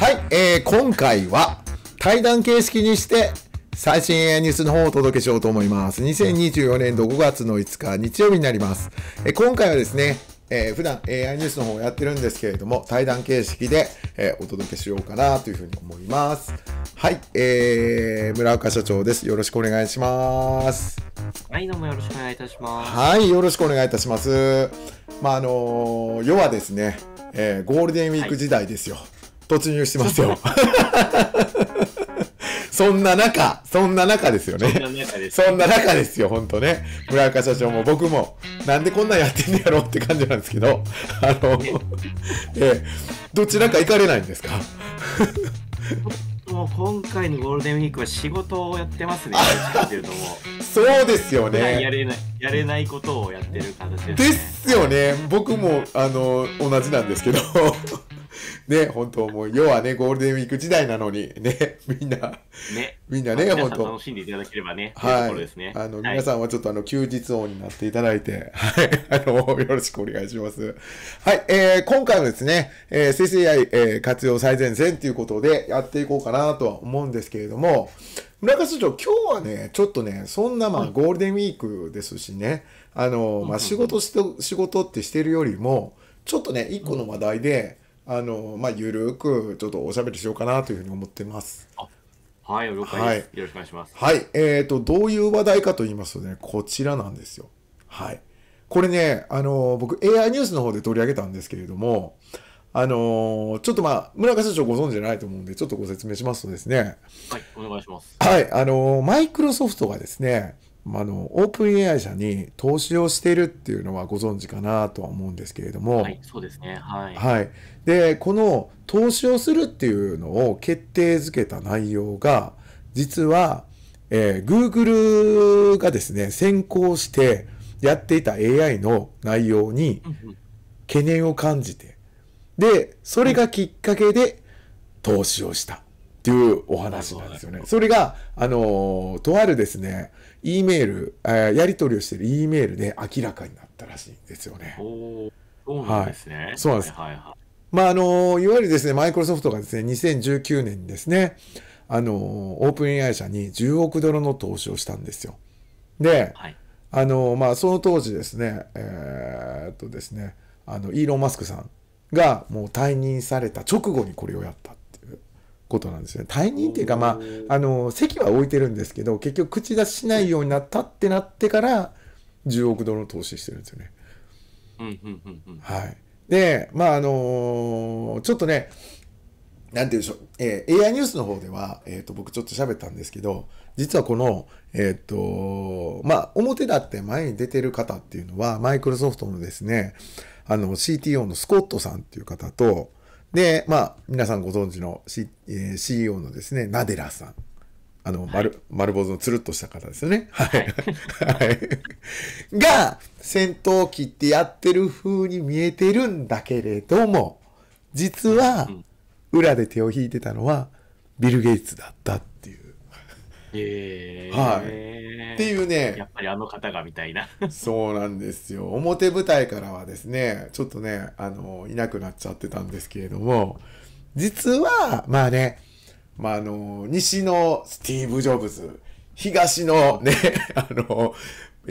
はい、えー、今回は対談形式にして最新 AI ニュースの方をお届けしようと思います。2024年度5月の5日日曜日になります。えー、今回はですね、えー、普段 AI ニュースの方をやってるんですけれども、対談形式で、えー、お届けしようかなというふうに思います。はい、えー、村岡社長です。よろしくお願いします。はい、どうもよろしくお願いいたします。はい、よろしくお願いいたします。まあ、あのー、要はですね、えー、ゴールデンウィーク時代ですよ。はい突入してますよ。そんな中、そんな中ですよね。そんな中ですよ、本当ね。村岡社長も僕も、なんでこんなんやってんのやろうって感じなんですけど、あの、ね、えどちらか行かれないんですかもう今回のゴールデンウィークは仕事をやってますね、そうですよねやれない。やれないことをやってる形です、ね、ですよね、僕もあの同じなんですけど。ね、本当もう、要はね、ゴールデンウィーク時代なのに、ね、みんな、ね、みんなね、本当。楽しんでいただければね、はい。いね、あの、皆さんはちょっとあの、休日をになっていただいて、はい、あの、よろしくお願いします。はい、えー、今回はですね、えー、生成 AI、えー、活用最前線ということでやっていこうかなとは思うんですけれども、村上社長、今日はね、ちょっとね、そんなまあ、ゴールデンウィークですしね、あの、まあ、仕事して、仕事ってしてるよりも、ちょっとね、一個の話題で、あの、まあ、ゆるくちょっとおしゃべりしようかなというふうに思ってます。はい、了解です、はい、よろしくお願いします。はい、えっ、ー、と、どういう話題かと言いますとね、こちらなんですよ。はい。これね、あの、僕、AI ニュースの方で取り上げたんですけれども、あのちょっとまあ、村上社長ご存知じゃないと思うんで、ちょっとご説明しますとですね。はい、お願いします。はい、あのマイクロソフトがですね、あの、オープン AI 社に投資をしているっていうのはご存知かなとは思うんですけれども、はい、そうですね、はい。はい。で、この投資をするっていうのを決定づけた内容が、実は、えー、Google がですね、先行してやっていた AI の内容に懸念を感じて、で、それがきっかけで投資をしたっていうお話なんですよね。それが、あのとあるですね、E メール、えー、やり取りをしている E メールで明らかになったらしいんですよね。そうなんですね。はい、そうなんです。はいはいはい、まあ、あの、いわゆるですね、マイクロソフトがですね、2019年にですね、あの、オープン AI 社に10億ドルの投資をしたんですよ。で、はい、あの、まあ、その当時ですね、えー、っとですね、あの、イーロン・マスクさんがもう退任された直後にこれをやった。ことなんですね。退任っていうか、まあ、あの、席は置いてるんですけど、結局口出ししないようになったってなってから、10億ドルの投資してるんですよね。うんうんうんうん。はい。で、まあ、あのー、ちょっとね、なんて言うでしょう、えー、AI ニュースの方では、えっ、ー、と、僕ちょっと喋ったんですけど、実はこの、えっ、ー、と、まあ、表だって前に出てる方っていうのは、マイクロソフトのですね、あの、CTO のスコットさんっていう方と、で、まあ、皆さんご存知の、C えー、CEO のですね、ナデラさん。あの、丸、丸坊主のつるっとした方ですよね。はい。はい。が、戦闘機ってやってる風に見えてるんだけれども、実は、裏で手を引いてたのは、ビル・ゲイツだったっていう。えはい。っていうね。やっぱりあの方がみたいな。そうなんですよ。表舞台からはですね、ちょっとね、あの、いなくなっちゃってたんですけれども、実は、まあね、まあ、あの、西のスティーブ・ジョブズ、東のね、あの、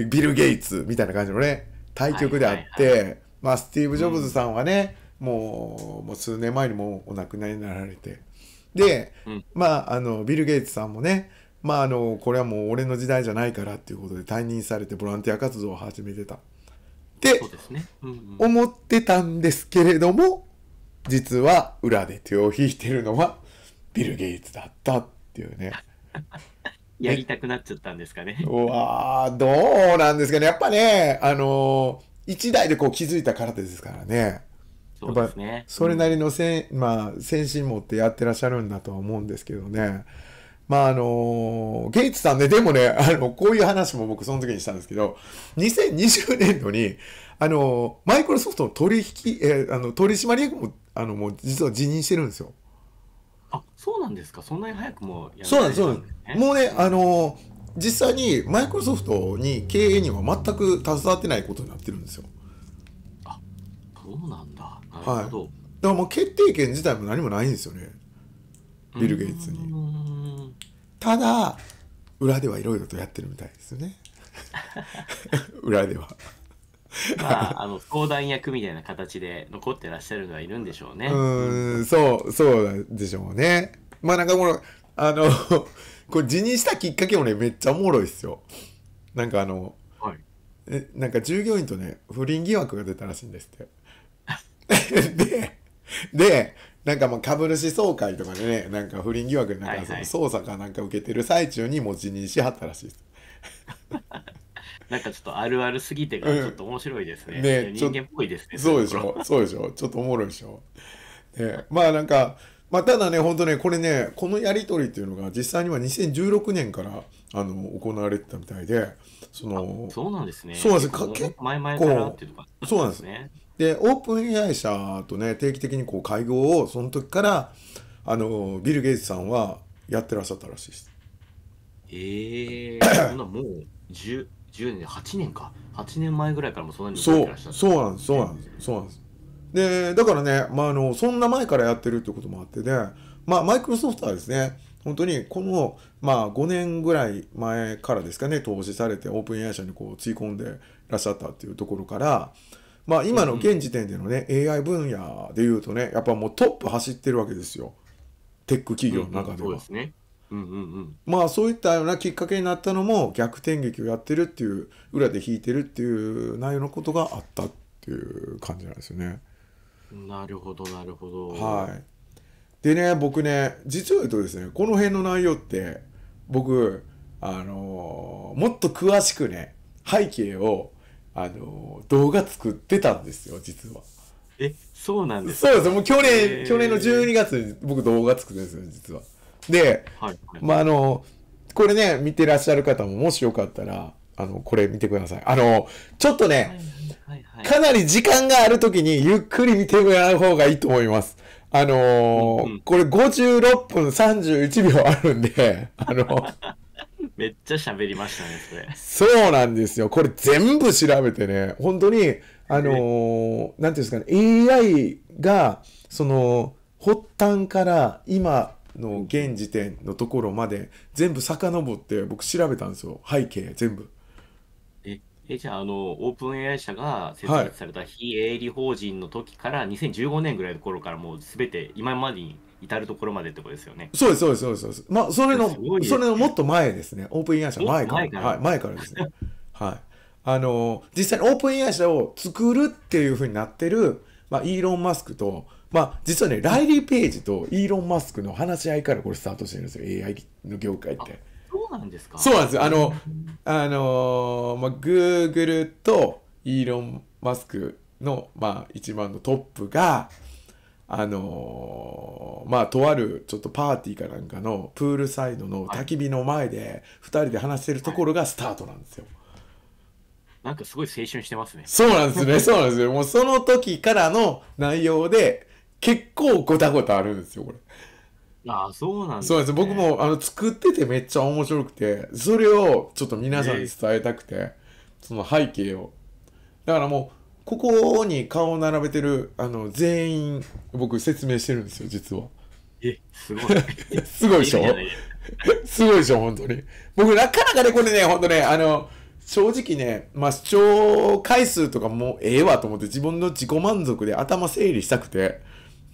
ビル・ゲイツみたいな感じのね、対局であって、はいはいはい、まあ、スティーブ・ジョブズさんはね、うん、もう、もう数年前にもお亡くなりになられて、で、うん、まあ、あの、ビル・ゲイツさんもね、まああのこれはもう俺の時代じゃないからっていうことで退任されてボランティア活動を始めてたって思ってたんですけれども実は裏で手を引いてるのはビル・ゲイツだったっていうね。やりたくなっちゃったんですかね。うわどうなんですかね。やっぱね、あの一代でこう気づいた空手ですからね。そっぱそれなりのせん、うん、まあ、先進持ってやってらっしゃるんだとは思うんですけどね。まあ、あの、ゲイツさんね、でもね、あの、こういう話も僕その時にしたんですけど、2020年度に、あの、マイクロソフトの取引、えあの、取締役も、あの、もう実は辞任してるんですよ。あ、そうなんですかそんなに早くもやめそうなんです、そうなんです。もうね、あの、実際にマイクロソフトに経営には全く携わってないことになってるんですよ。あ、そうなんだ。なるほど。はい、だからもう決定権自体も何もないんですよね。ビル・ゲイツに。ただ裏ではいろいろとやってるみたいですね 裏ではまあ、あの相談役みたいな形で残ってらっしゃるのはいるんでしょうね。うん、そう、そうでしょうね。まあなんかこの、あの、これ辞任したきっかけもね、めっちゃおもろいっすよ。なんかあの、はい、えなんか従業員とね、不倫疑惑が出たらしいんですって。で、で、なんかもう株主総会とかでねなんか不倫疑惑でなんかその捜査かなんか受けてる最中にもち辞任しはったらしいです。なんかちょっとあるあるすぎてちょっと面白いですね。うん、ね人間っぽいですね。そうでしょ、そうでしょ、ちょっとおもろいでしょ。ね、まあなんか、まあ、ただね、本当ね、これね、このやり取りっていうのが実際には2016年からあの行われてたみたいで、そのそうなんですね。そうなんです。結構前々からっていうか、ね、そうなんですね。で、オープン AI 社とね、定期的にこう会合を、その時から、あの、ビル・ゲイツさんはやってらっしゃったらしいです。ええー、そんなもう 10, 10年、8年か。8年前ぐらいからもそんなにすう、そうなんです、そうなんです、そうなんです。で、だからね、まあ、あの、そんな前からやってるってこともあってで、ね、まあ、マイクロソフトはですね、本当にこの、まあ、5年ぐらい前からですかね、投資されて、オープン AI 社にこう、つい込んでらっしゃったっていうところから、まあ今の現時点でのね、うん、AI 分野でいうとね、やっぱもうトップ走ってるわけですよ。テック企業の中では。うん、そうですね。んうんまあそういったようなきっかけになったのも逆転劇をやってるっていう裏で弾いてるっていう内容のことがあったっていう感じなんですよね。なるほどなるほど。はい、でね僕ね実を言うとですねこの辺の内容って僕あのー、もっと詳しくね背景をあの、動画作ってたんですよ、実は。え、そうなんですそうですもう去年、去年の12月に僕動画作ってるんですよ、実は。で、はい、まあ、あの、これね、見てらっしゃる方も、もしよかったら、あの、これ見てください。あの、ちょっとね、はいはいはい、かなり時間がある時にゆっくり見てもらう方がいいと思います。あのーうんうん、これ56分31秒あるんで、あの、めっちゃ喋りましたね、それ。そうなんですよ。これ全部調べてね、本当に、あのー、なんていうんですかね、AI が、その、発端から今の現時点のところまで、全部遡って、僕調べたんですよ。背景、全部。え、えじゃあ、あの、オープン AI 社が設立された非営利法人の時から、2015年ぐらいの頃からもうすべて今までに至るところまでってことですよね。そうです、そうです、そうです。そうですまあ、それの、それのもっと前ですね。オープン AI 社前から。前からはい、前からですね。はい。あの、実際にオープン AI 社を作るっていうふうになってる、まあ、イーロン・マスクと、まあ、実はね、ライリー・ページとイーロン・マスクの話し合いからこれスタートしてるんですよ。AI の業界って。そうなんですかそうなんです。あの、あのー、まあ、グーグルとイーロン・マスクの、まあ、一番のトップが、あのー、まあ、とあるちょっとパーティーかなんかのプールサイドの焚き火の前で2人で話してるところがスタートなんですよ。なんかすごい青春してますね。そうなんですね、そうなんですよ。もうその時からの内容で結構ごたごたあるんですよ、これ。ああ、そうなんです、ね、そうです僕もあの作っててめっちゃ面白くて、それをちょっと皆さんに伝えたくて、その背景を。だからもう、ここに顔を並べてる、あの、全員、僕説明してるんですよ、実は。え、すごい。すごいでしょすごいでしょ、本当に。僕、なかなかね、これね、本当ね、あの、正直ね、まあ、視聴回数とかもええわと思って、自分の自己満足で頭整理したくて、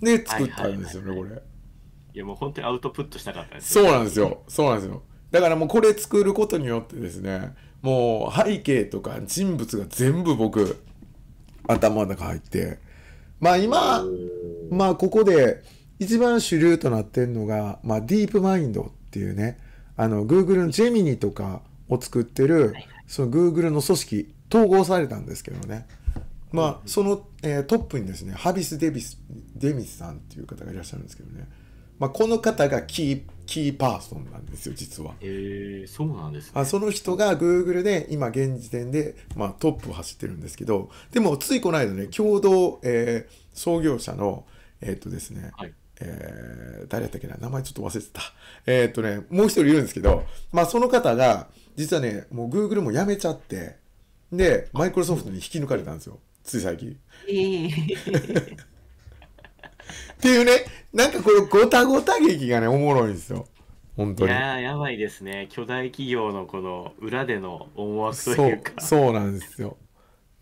で、作ったんですよね、これ。いや、もう本当にアウトプットしたかったですそうなんですよ。そうなんですよ。だからもうこれ作ることによってですね、もう背景とか人物が全部僕、頭の中入って。まあ今、まあここで一番主流となってるのが、まあディープマインドっていうね、あの Google のジェミニとかを作ってる、その Google の組織、統合されたんですけどね。まあその、えー、トップにですね、ハビス・デビス、デミスさんっていう方がいらっしゃるんですけどね。まあ、この方がキーキーパーソンなんですよ実は、えー、そうなんです、ね、あその人が Google で今現時点で、まあ、トップを走ってるんですけどでもついこの間ね共同、えー、創業者のえー、っとですね、はいえー、誰やったっけな名前ちょっと忘れてた。えー、っとね、もう一人いるんですけど、まあその方が、実はね、もう Google も辞めちゃって、で、マイクロソフトに引き抜かれたんですよ。つい最近。っていうね、なんかこのごたごた劇がね、おもろいんですよ。本当に。いややばいですね。巨大企業のこの裏での思惑というか。そう、そうなんですよ。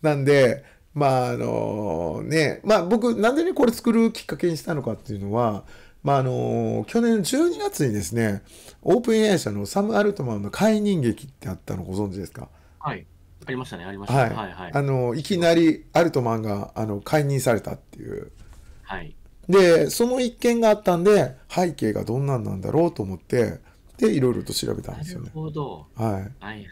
なんで、まああのね、まあ僕、なんでね、これ作るきっかけにしたのかっていうのは、まああの去年12月にですね、オープン AI 社のサム・アルトマンの解任劇ってあったのご存知ですかはい。ありましたね、ありました、ね、はい、はい、はい。あの、いきなりアルトマンが、あの、解任されたっていう。はい。で、その一件があったんで、背景がどんなんなんだろうと思って、で、いろいろと調べたんですよね。なるほど。はい。はいはいはいはいは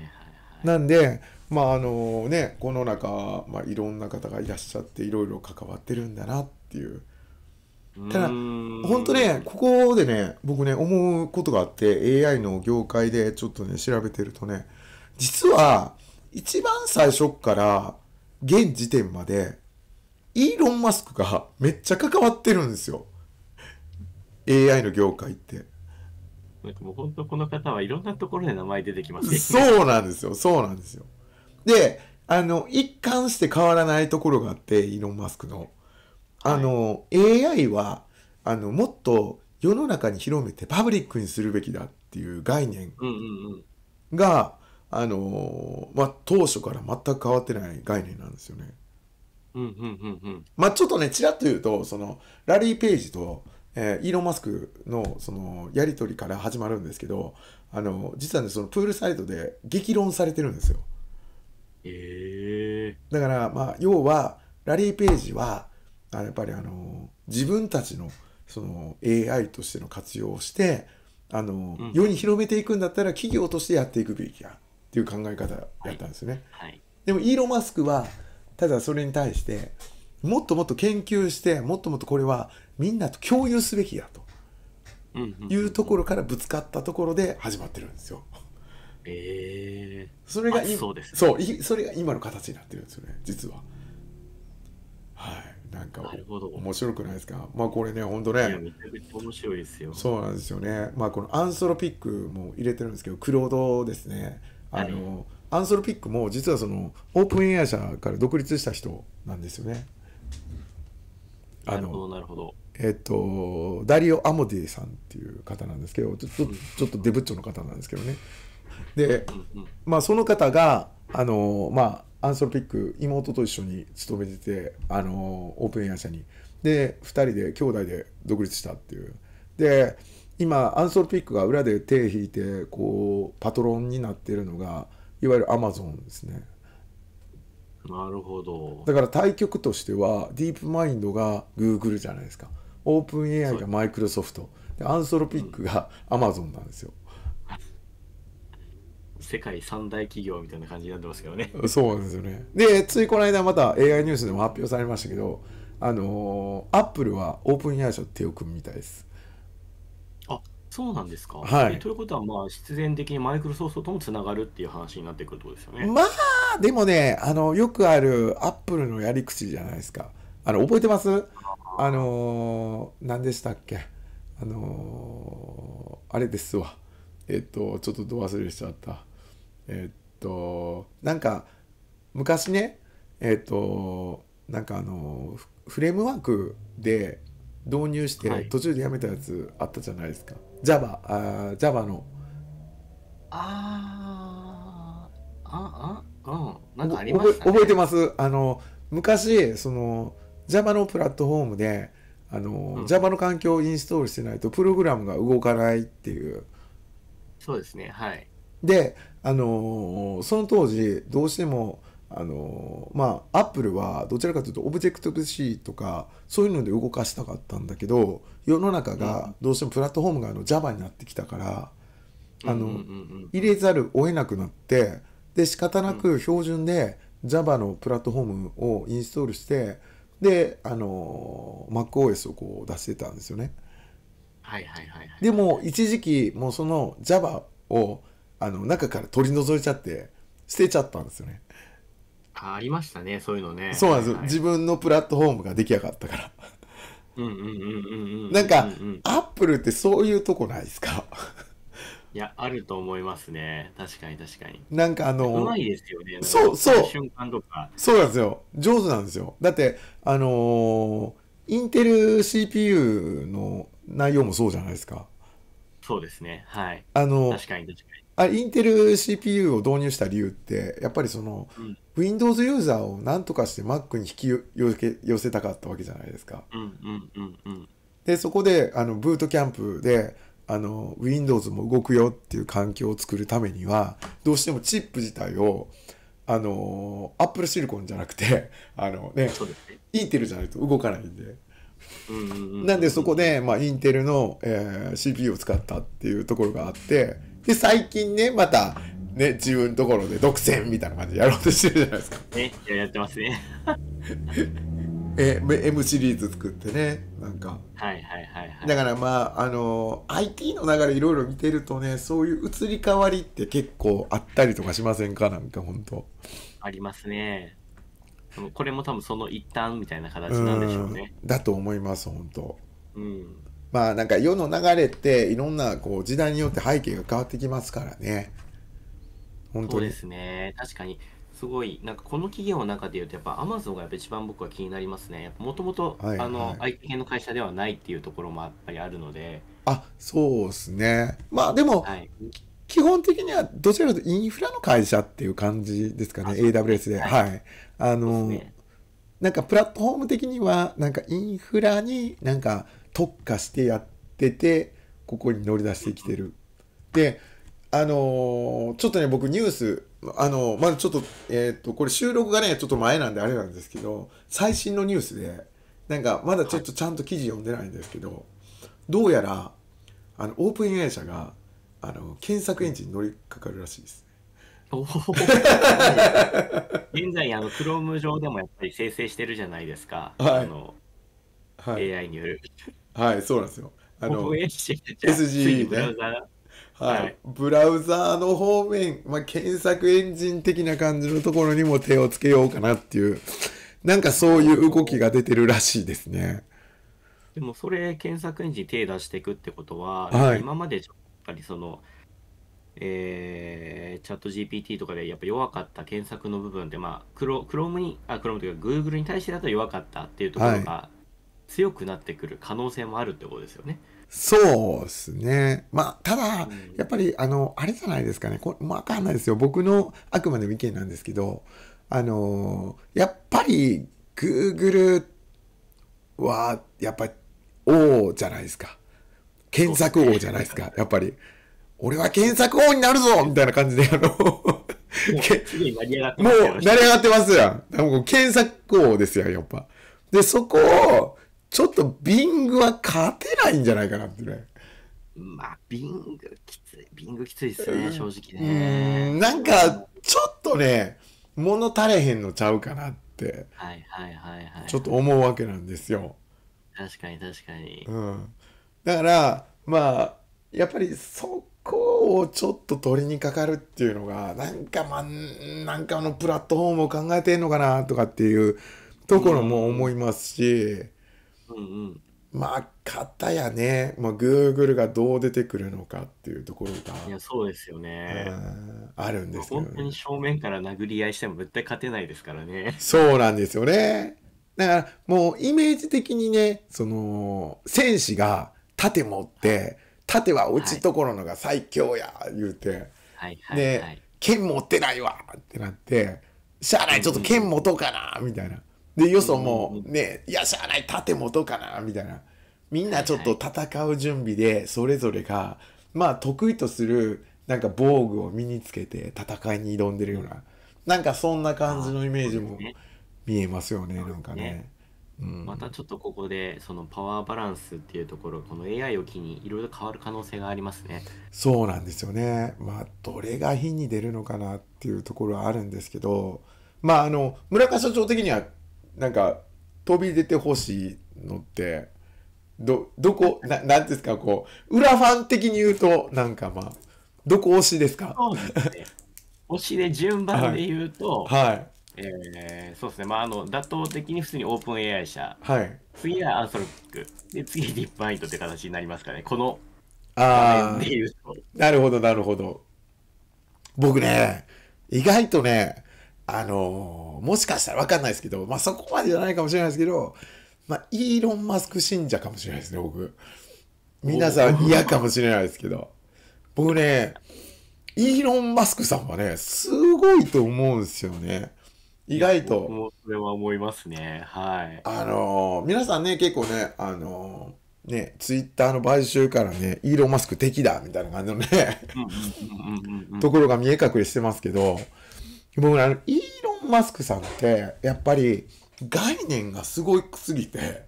い。なんで、まああのね、この中、まあ、いろんな方がいらっしゃって、いろいろ関わってるんだなっていう。ただ、本当ね、ここでね、僕ね、思うことがあって、AI の業界でちょっとね、調べてるとね、実は、一番最初から、現時点まで、イーロン・マスクがめっちゃ関わってるんですよ。AI の業界って。なんかもう本当この方はいろんなところで名前出てきますね。そうなんですよ。そうなんですよ。で、あの、一貫して変わらないところがあって、イーロン・マスクの。あの、はい、AI は、あの、もっと世の中に広めてパブリックにするべきだっていう概念が、あの、まあ、当初から全く変わってない概念なんですよね。うんうんうんうん。まあちょっとね、ちらっと言うと、その、ラリー・ペイジと、えー、イーロン・マスクの、その、やり取りから始まるんですけど、あの、実はね、その、プールサイドで激論されてるんですよ。ええー、だから、まあ、要は、ラリー・ペイジは、あやっぱりあの、自分たちの、その、AI としての活用をして、あの、うん、世に広めていくんだったら、企業としてやっていくべきや、っていう考え方やったんですよね。はい、はい、でも、イーロン・マスクは、ただそれに対して、もっともっと研究して、もっともっとこれはみんなと共有すべきだと。いうところからぶつかったところで始まってるんですよ。えー、それがそうです、ね、そうそれが今の形になってるんですよね実は。はいなんか面白くないですかまあこれねほんとねめちゃくちゃ面白いですよそうなんですよねまあこのアンソロピックも入れてるんですけどクロードですねあの、はいアンソロピックも実はそのオープンエア社から独立した人なんですよね。あのなるほどなるほど。えっと、ダリオ・アモディさんっていう方なんですけどちょちょっとデブッチョの方なんですけどね。で、まあ、その方があの、まあ、アンソロピック妹と一緒に勤めててあのオープンエア社に。で2人で兄弟で独立したっていう。で今アンソロピックが裏で手を引いてこうパトロンになってるのが。いわゆるアマゾンですねなるほどだから対局としてはディープマインドがグーグルじゃないですかオープン AI がマイクロソフトでアンソロピックがアマゾンなんですよ、うん、世界三大企業みたいな感じになってますけどねそうなんですよねでついこの間また AI ニュースでも発表されましたけどあのアップルはオープン AI 社と手を組むみたいですそうなんですか、はい、ということは、まあ、必然的にマイクロソフトともつながるっていう話になってくるとですよね。まあ、でもね、あのよくあるアップルのやり口じゃないですか。あの覚えてますあのー、何でしたっけあのー、あれですわ。えっと、ちょっとどう忘れしちゃった。えっと、なんか、昔ね、えっと、なんかあのー、フレームワークで導入して、途中でやめたやつあったじゃないですか。はい Java、Java の。ああ、あ、あ、うん。なんかありました、ね、覚えてます。あの、昔、その、Java のプラットフォームで、あの、うん、Java の環境をインストールしてないと、プログラムが動かないっていう。そうですね、はい。で、あの、その当時、どうしても、あのまあ、アップルはどちらかというとオブジェクト C とかそういうので動かしたかったんだけど世の中がどうしてもプラットフォームがあの Java になってきたから、あの、入れざるを得なくなって、で、仕方なく標準で Java のプラットフォームをインストールして、で、あの、MacOS をこう出してたんですよね。はいはいはい、はい。でも、一時期、もうその Java を、あの、中から取り除いちゃって、捨てちゃったんですよね。ありましたね、そういうのね。そうなんですよ、はい。自分のプラットフォームが出来上がったから。なんか、アップルってそういうとこないですか いや、あると思いますね。確かに確かに。なんかあの、うまいですよね。そうそう。瞬間とか。そうなんですよ。上手なんですよ。だって、あのー、インテル CPU の内容もそうじゃないですか。そうですね。はい。あの、確かに確かに。あインテル CPU を導入した理由って、やっぱりその、うん Windows ユーザーを何とかして Mac に引き寄せたかったわけじゃないですか。で、そこで、あの、ブートキャンプで、あの、Windows も動くよっていう環境を作るためには、どうしてもチップ自体を、あの、Apple シリコンじゃなくて、あのね、インテルじゃないと動かないんで。なんでそこで、まあ、インテルの、えー、CPU を使ったっていうところがあって、で、最近ね、また、ね、自分のところで独占みたいな感じでやろうとしてるじゃないですか。ね、ややってますね。え M シリーズ作ってねなんかはいはいはいはいだからまああの IT の流れいろいろ見てるとねそういう移り変わりって結構あったりとかしませんかなんか本当ありますねこれも多分その一端みたいな形なんでしょうねだと思います本当うんまあなんか世の流れっていろんなこう時代によって背景が変わってきますからね本当そうですね。確かに、すごい、なんかこの企業の中でいうと、やっぱアマゾンがやっぱ一番僕は気になりますね。もともと、あの、IT 系の会社ではないっていうところもやっぱりあるので、あ、そうですね。まあでも、はい。基本的にはどちらかというとインフラの会社っていう感じですかね。です AWS で。はい。はい。あの、ね。なんかプラットフォーム的には、なんかインフラになんか特化してやってて、ここに乗り出してきてる。で、あのー、ちょっとね、僕ニュース、あのー、まだちょっと、えっ、ー、と、これ収録がね、ちょっと前なんであれなんですけど、最新のニュースで、なんかまだちょっとちゃんと記事読んでないんですけど、どうやら、あの、オープン AI 社が、あの、検索エンジンに乗りかかるらしいです。現在、あの、Chrome 上でもやっぱり生成してるじゃないですか。はい。あの、はい、AI による。はい、そうなんですよ。あの、SG ね。はい、ブラウザーの方面、まあ、検索エンジン的な感じのところにも手をつけようかなっていう、なんかそういう動きが出てるらしいですね。でもそれ、検索エンジン手出していくってことは、はい、今までやっぱりその、えー、チャット GPT とかでやっぱ弱かった検索の部分で、まあ、クロクロームに、あ、クロームというか、グーグルに対してだと弱かったっていうところが強くなってくる可能性もあるってことですよね。はいそうですね。まあ、ただ、やっぱり、あの、あれじゃないですかね。これ、わかんないですよ。僕のあくまでも意見なんですけど、あの、やっぱり、Google は、やっぱり、王じゃないですか。検索王じゃないですか。やっぱり、俺は検索王になるぞみたいな感じで、あのもう、成り上がってますやん。も検索王ですよ、やっぱ。で、そこを、ちょっとビングは勝てないんじゃないかなってね。まあ、ビングきつい、ビングきついですね、正直ね。なんか、ちょっとね、物足れへんのちゃうかなって、はいはいはいはい。ちょっと思うわけなんですよ。確かに確かに。うん。だから、まあ、やっぱりそこをちょっと取りにかかるっていうのが、なんかまあ、なんかのプラットフォームを考えてんのかなとかっていうところも思いますし、うんうんうんまあ、型やね、まあ、Google がどう出てくるのかっていうところいや、が、そうですよね。あるんですけど本当に正面から殴り合いしても絶対勝てないですからね。そうなんですよね。だからもうイメージ的にね、その、戦士が盾持っはいて、盾は打ちい。ところのが最強や、言うて、はいはいはで、い。剣持ってないわってなって、しゃあない、ちょっと剣持とうかな、みたいな。で、よそもね、いや、しゃあない、盾持とうかな、みたいな。みんなちょっと戦う準備で、それぞれが、まあ、得意とする、なんか防具を身につけて戦いに挑んでるような、なんかそんな感じのイメージも見えますよね、なんかね。うん、またちょっとここでそのパワーバランスっていうところこの AI を機にいろいろ変わる可能性がありますねそうなんですよねまあどれが火に出るのかなっていうところはあるんですけどまああの村川社長的にはなんか飛び出てほしいのってどどこななんですかこう裏ファン的に言うとなんかまあどこ推しですかそうですね 推しで順番で言うと、はいはいえー、そうですね、まあ、あの妥当的に普通にオープン AI 社、はい、次はアンソロック、で次ディップアイトって形になりますかね、このあ面で言うと。なるほど、なるほど。僕ね、意外とね、あの、もしかしたらわかんないですけど、まあそこまでじゃないかもしれないですけど、まあイーロン・マスク信者かもしれないですね、僕。皆さん嫌かもしれないですけど。僕ね、イーロン・マスクさんはね、すごいと思うんですよね。意外と。それは思いますね。はい。あのー、皆さんね、結構ね、あのー、ね、ツイッターの買収からね、イーロン・マスク敵だみたいな感じのね、ところが見え隠れしてますけど、僕あの、イーロン・マスクさんって、やっぱり概念がすごくすぎて、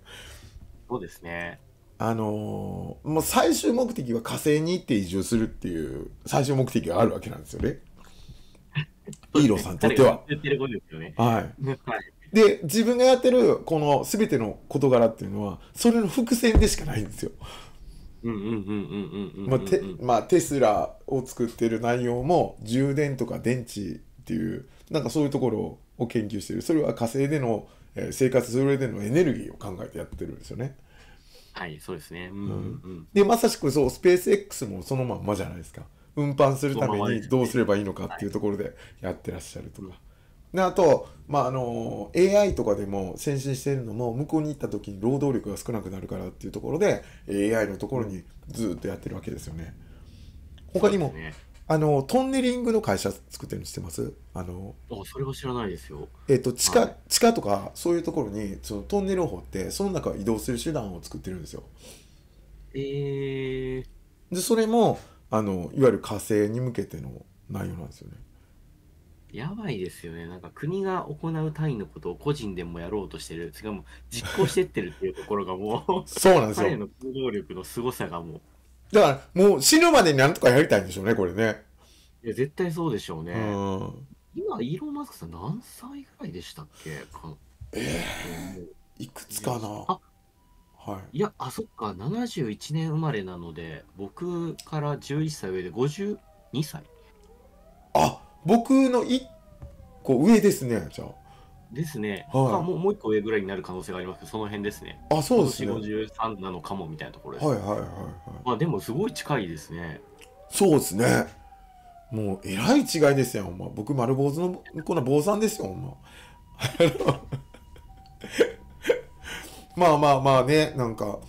そうですね。あのー、もう最終目的は火星に行って移住するっていう最終目的があるわけなんですよね。イーロンさんにとっては。言ってることですよね。はい。で、自分がやってるこの全ての事柄っていうのは、それの伏線でしかないんですよ。まあテスラを作ってる内容も充電とか電池っていうなんかそういうところを研究してるそれは火星での、え生活する上でのエネルギーを考えてやってるんですよね。はいそうですね、うん、うん、でまさしくそうスペース X もそのまんまじゃないですか運搬するためにどうすればいいのかっていうところでやってらっしゃるとか。であと、まあ、あの AI とかでも先進しているのも向こうに行った時に労働力が少なくなるからっていうところで AI のところにずっとやってるわけですよね。他にもあの、トンネリングの会社作ってるの知ってますあの、あ、それは知らないですよ。えっと、地下、はい、地下とか、そういうところに、そのトンネルを掘って、その中を移動する手段を作ってるんですよ。えー、で、それも、あの、いわゆる火星に向けての内容なんですよね。やばいですよね。なんか国が行う単位のことを個人でもやろうとしてる。しかも実行してってるっていうところがもう そうなんですよ。彼の行動力の凄さがもう。だから、もう死ぬまでになんとかやりたいんでしょうね、これね。いや、絶対そうでしょうね。今、イーロン・マスクさん何歳ぐらいでしたっけええー、いくつかなあはい。いや、あ、そっか、71年生まれなので、僕から11歳上で52歳。あ、僕の1個上ですね、じゃあ。ですね、はい、もうもう一個上ぐらいになる可能性がありますけど、その辺ですね。あ、そうですね。53なのかもみたいなところです。はいはいはい、はい。まあでも、すごい近いですね。そうですね。もう、えらい違いですよ、ほんま。僕、丸坊主の、こんな坊さんですよ、ほんま。まあまあまあね、なんか、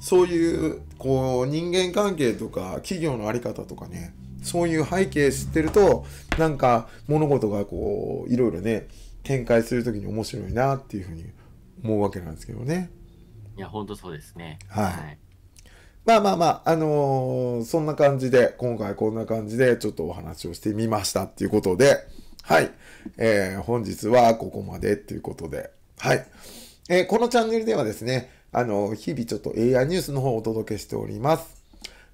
そういう、こう、人間関係とか、企業のあり方とかね、そういう背景知ってると、なんか、物事がこう、いろいろね、展開する時に面白いなっていうふうに思うわけなんですけどね。いや、本当そうですね。はい。はい、まあまあまあ、あのー、そんな感じで、今回こんな感じでちょっとお話をしてみましたっていうことで、はい。えー、本日はここまでっていうことで、はい。えー、このチャンネルではですね、あの、日々ちょっと AI ニュースの方をお届けしております。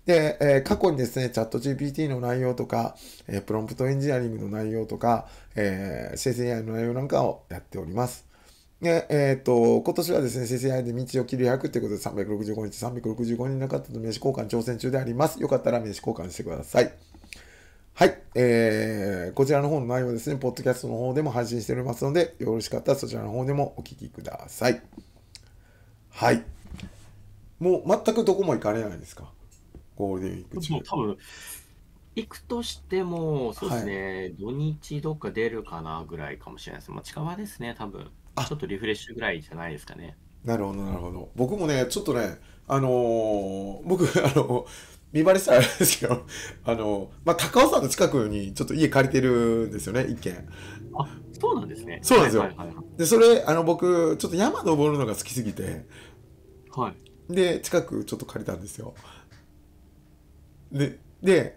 で、えー、過去にですね、チャット GPT の内容とか、えー、プロンプトエンジニアリングの内容とか、えー、生成 AI の内容なんかをやっております。で、えっ、と、今年はですね、生成 AI で道を切り開くということで、365日、365人の方と名刺交換挑戦中であります。よかったら名刺交換してください。はい。えー、こちらの方の内容ですね、ポッドキャストの方でも配信しておりますので、よろしかったらそちらの方でもお聞きください。はい。もう全くどこも行かれないですかゴールデンウィーク中。多分行くとしても、そうですね、土日どっか出るかなぐらいかもしれないです。まあ、近場ですね、多分。あちょっとリフレッシュぐらいじゃないですかね。なるほど、なるほど。僕もね、ちょっとね、あのー僕、あの、見バレしたらあれですけど、あの、まあ、高尾山の近くにちょっと家借りてるんですよね、一軒。あ、そうなんですね。そうなんですよはいはいはいで、それ、あの、僕、ちょっと山登るのが好きすぎて、はい。で、近くちょっと借りたんですよ。で、で、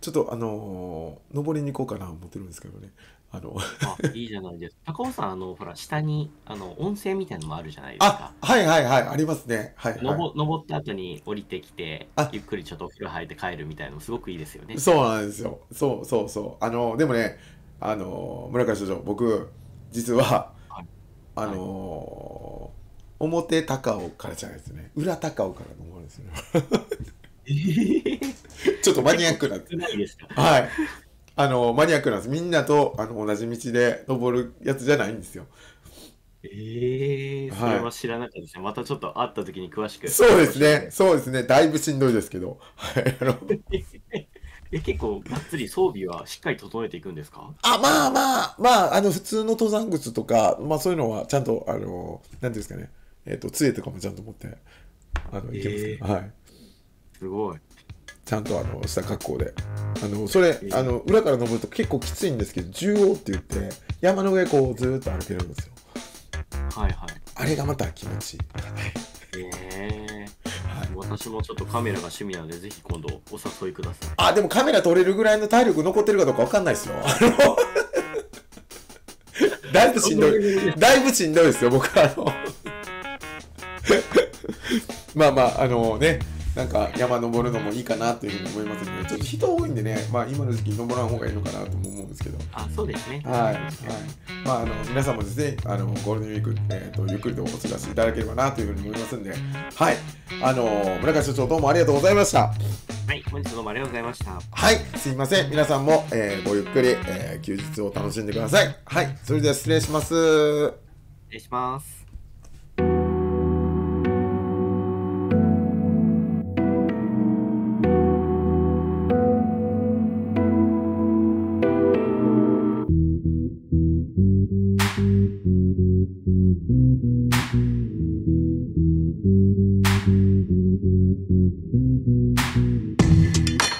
ちょっとあのー、登りに行こうかな思ってるんですけどね。あの、あ、いいじゃないですか。高尾山、あの、ほら、下に、あの、温泉みたいなのもあるじゃないですか。はいはいはい、ありますね。はい、はい。のぼ登った後に降りてきて、ゆっくりちょっとお風呂入って帰るみたいなのもすごくいいですよね。そうなんですよ。そうそうそう。あの、でもね、あの、村上所長、僕、実は、はい、あのーはい、表高尾からじゃないですね。裏高尾から登るんですよ、ね。ちょっとマニアックなんです。で すはい。あの、マニアックなんです。みんなとあの同じ道で登るやつじゃないんですよ。ええー、それは知らなかったですね、はい、またちょっと会った時に詳しく。そうですね。そうですね。だいぶしんどいですけど。はい。あの え結構がっつり装備はしっかり整えていくんですかあまあまあまああの普通の登山靴とか、まあ、そういうのはちゃんとあの何ていうんですかねえっ、ー、と杖とかもちゃんと持ってあのいけます、えー、はいすごい。ちゃんとあのした格好で。あのそれあの裏から登ると結構きついんですけど縦横って言って山の上こうずっと歩けるんですよ。はいはい。あれがまた気持ちいい。えはい、私もちょっとカメラが趣味なので、ぜひ今度お誘いください。あ、でもカメラ撮れるぐらいの体力残ってるかどうかわかんないですよ。だいぶしんどい。だいぶしんどいですよ、僕は。まあまあ、あのね。なんか山登るのもいいかなというふうに思いますのでちょっと人多いんでね、まあ、今の時期登らん方がいいのかなとも思うんですけどあそうですねはい、はいまあ、あの皆さんもですねあのゴールデンウィーク、えーと、とゆっくりとお過ごしいただければなというふうに思いますんではいあの村上所長どうもありがとうございましたはい本日どうもありがとうございましたはいすいません皆さんも、えー、ごゆっくり、えー、休日を楽しんでくださいはいそれでは失礼します失礼します